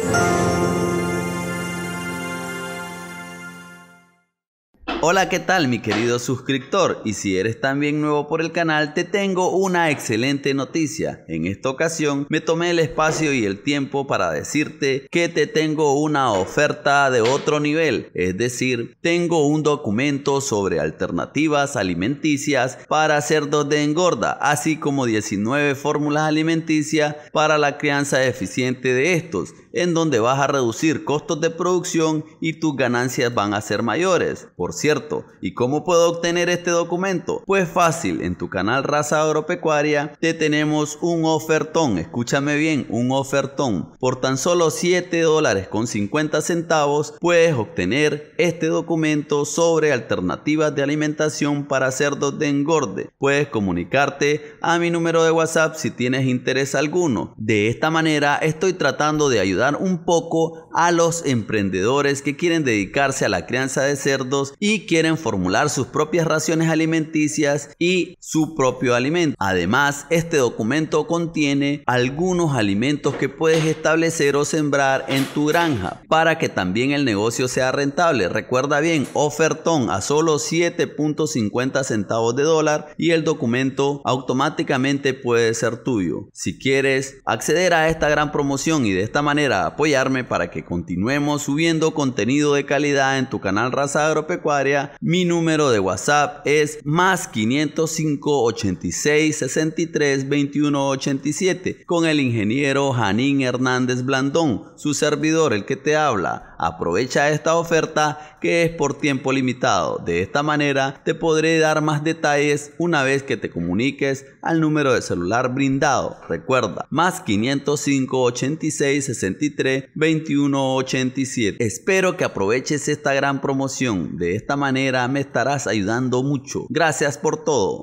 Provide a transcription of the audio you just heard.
Thank you. Hola, ¿qué tal mi querido suscriptor? Y si eres también nuevo por el canal, te tengo una excelente noticia. En esta ocasión me tomé el espacio y el tiempo para decirte que te tengo una oferta de otro nivel, es decir, tengo un documento sobre alternativas alimenticias para cerdos de engorda, así como 19 fórmulas alimenticias para la crianza eficiente de estos, en donde vas a reducir costos de producción y tus ganancias van a ser mayores. Por cierto, ¿Y cómo puedo obtener este documento? Pues fácil, en tu canal Raza Agropecuaria te tenemos un ofertón, escúchame bien, un ofertón. Por tan solo 7 dólares con 50 centavos puedes obtener este documento sobre alternativas de alimentación para cerdos de engorde. Puedes comunicarte a mi número de WhatsApp si tienes interés alguno. De esta manera estoy tratando de ayudar un poco a los emprendedores que quieren dedicarse a la crianza de cerdos y quieren formular sus propias raciones alimenticias y su propio alimento. Además, este documento contiene algunos alimentos que puedes establecer o sembrar en tu granja para que también el negocio sea rentable. Recuerda bien, ofertón a solo 7.50 centavos de dólar y el documento automáticamente puede ser tuyo. Si quieres acceder a esta gran promoción y de esta manera apoyarme para que continuemos subiendo contenido de calidad en tu canal Raza Agropecuaria, mi número de WhatsApp es más 505 86 63 21 87 con el ingeniero Janín Hernández Blandón, su servidor, el que te habla. Aprovecha esta oferta que es por tiempo limitado. De esta manera te podré dar más detalles una vez que te comuniques al número de celular brindado. Recuerda, más 505 86 63 21 87. Espero que aproveches esta gran promoción. De esta manera me estarás ayudando mucho. Gracias por todo.